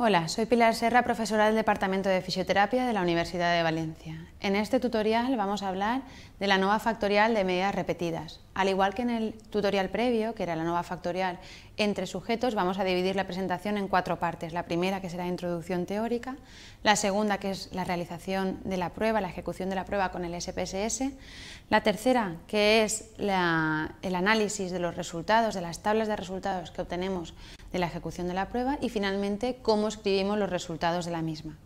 Hola, soy Pilar Serra, profesora del Departamento de Fisioterapia de la Universidad de Valencia. En este tutorial vamos a hablar de la nueva factorial de medidas repetidas. Al igual que en el tutorial previo, que era la nueva factorial, entre sujetos vamos a dividir la presentación en cuatro partes. La primera que será introducción teórica, la segunda que es la realización de la prueba, la ejecución de la prueba con el SPSS, la tercera que es el análisis de los resultados, de las tablas de resultados que obtenemos de la ejecución de la prueba y finalmente cómo escribimos los resultados de la misma.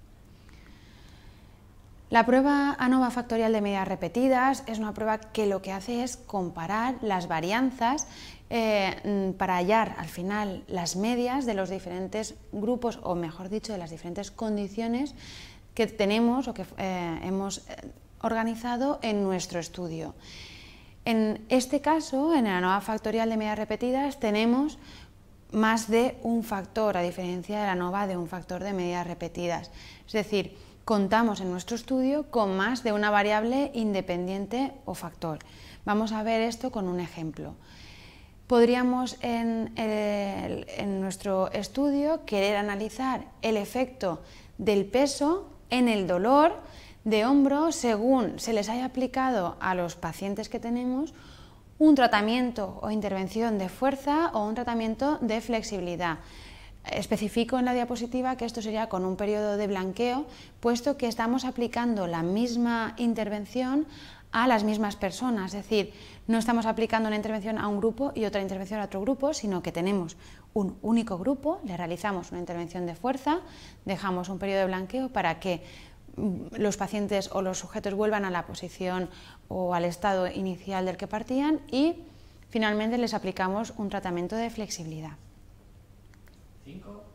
La prueba ANOVA factorial de medidas repetidas es una prueba que lo que hace es comparar las varianzas eh, mm, para hallar al final las medias de los diferentes grupos, o mejor dicho, de las diferentes condiciones que tenemos o que eh, hemos eh, organizado en nuestro estudio. En este caso, en la ANOVA factorial de medidas repetidas, tenemos más de un factor, a diferencia de la ANOVA de un factor de medidas repetidas. Es decir, contamos en nuestro estudio con más de una variable independiente o factor. Vamos a ver esto con un ejemplo. Podríamos en, nuestro estudio querer analizar el efecto del peso en el dolor de hombro según se les haya aplicado a los pacientes que tenemos un tratamiento o intervención de fuerza o un tratamiento de flexibilidad. Especifico en la diapositiva que esto sería con un periodo de blanqueo, puesto que estamos aplicando la misma intervención a las mismas personas, es decir, no estamos aplicando una intervención a un grupo y otra intervención a otro grupo, sino que tenemos un único grupo, le realizamos una intervención de fuerza, dejamos un periodo de blanqueo para que mm, los pacientes o los sujetos vuelvan a la posición o al estado inicial del que partían y finalmente les aplicamos un tratamiento de flexibilidad. 5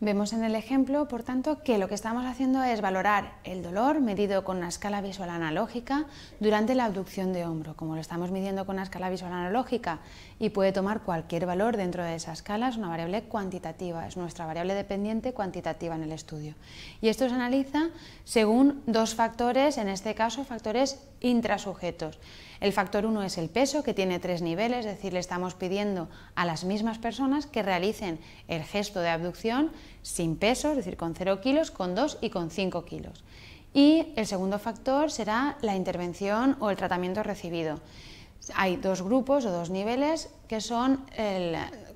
Vemos en el ejemplo, por tanto, que lo que estamos haciendo es valorar el dolor medido con una escala visual analógica durante la abducción de hombro. Como lo estamos midiendo con una escala visual analógica y puede tomar cualquier valor dentro de esa escala, es una variable cuantitativa, es nuestra variable dependiente cuantitativa en el estudio. Y esto se analiza según dos factores, en este caso factores intrasujetos. El factor 1 es el peso, que tiene tres niveles, es decir, le estamos pidiendo a las mismas personas que realicen el gesto de abducción sin peso, es decir, con 0 kilos, con 2 y con 5 kilos. Y el segundo factor será la intervención o el tratamiento recibido. Hay dos grupos o dos niveles que son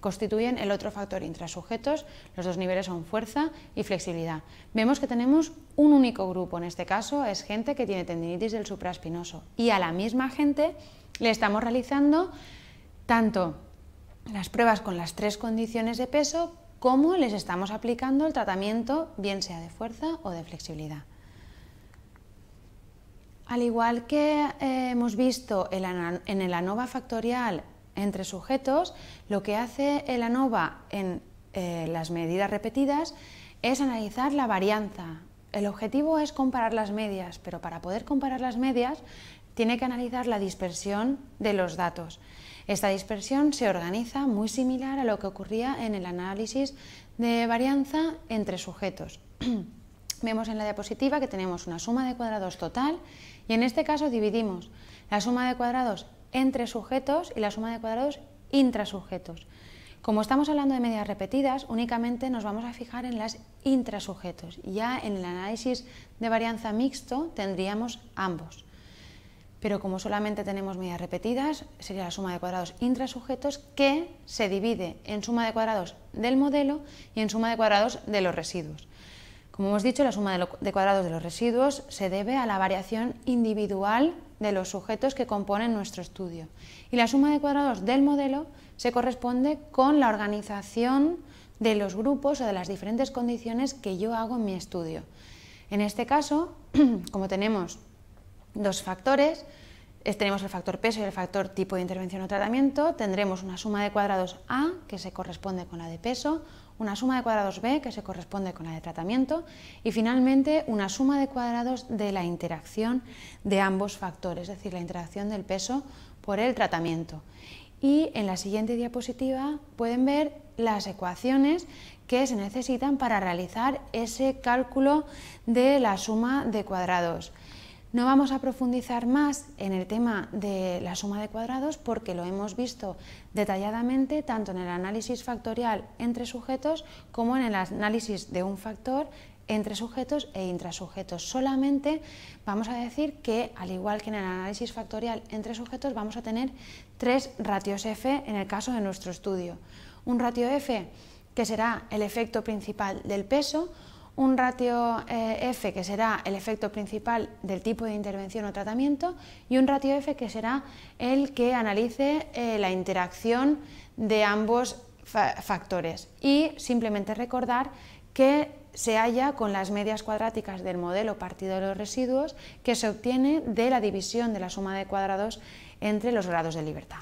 constituyen el otro factor intrasujetos. Los dos niveles son fuerza y flexibilidad. Vemos que tenemos un único grupo, en este caso es gente que tiene tendinitis del supraespinoso. Y a la misma gente le estamos realizando tanto las pruebas con las tres condiciones de peso cómo les estamos aplicando el tratamiento, bien sea de fuerza o de flexibilidad. Al igual que eh, hemos visto en el ANOVA factorial entre sujetos, lo que hace el ANOVA en eh, las medidas repetidas es analizar la varianza. El objetivo es comparar las medias, pero para poder comparar las medias tiene que analizar la dispersión de los datos. Esta dispersión se organiza muy similar a lo que ocurría en el análisis de varianza entre sujetos. Vemos en la diapositiva que tenemos una suma de cuadrados total y en este caso dividimos la suma de cuadrados entre sujetos y la suma de cuadrados intrasujetos. Como estamos hablando de medias repetidas, únicamente nos vamos a fijar en las intrasujetos. Ya en el análisis de varianza mixto tendríamos ambos pero como solamente tenemos medidas repetidas, sería la suma de cuadrados intrasujetos que se divide en suma de cuadrados del modelo y en suma de cuadrados de los residuos. Como hemos dicho, la suma de, cuadrados de los residuos se debe a la variación individual de los sujetos que componen nuestro estudio. Y la suma de cuadrados del modelo se corresponde con la organización de los grupos o de las diferentes condiciones que yo hago en mi estudio. En este caso, como tenemos dos factores, tenemos el factor peso y el factor tipo de intervención o tratamiento, tendremos una suma de cuadrados A que se corresponde con la de peso, una suma de cuadrados B que se corresponde con la de tratamiento y finalmente una suma de cuadrados de la interacción de ambos factores, es decir, la interacción del peso por el tratamiento. Y en la siguiente diapositiva pueden ver las ecuaciones que se necesitan para realizar ese cálculo de la suma de cuadrados. No vamos a profundizar más en el tema de la suma de cuadrados porque lo hemos visto detalladamente tanto en el análisis factorial entre sujetos como en el análisis de un factor entre sujetos e intrasujetos. Solamente vamos a decir que, al igual que en el análisis factorial entre sujetos, vamos a tener tres ratios F en el caso de nuestro estudio. Un ratio F que será el efecto principal del peso, un ratio eh, F que será el efecto principal del tipo de intervención o tratamiento y un ratio F que será el que analice eh, la interacción de ambos factores. Y simplemente recordar que se halla con las medias cuadráticas del modelo partido de los residuos que se obtiene de la división de la suma de cuadrados entre los grados de libertad.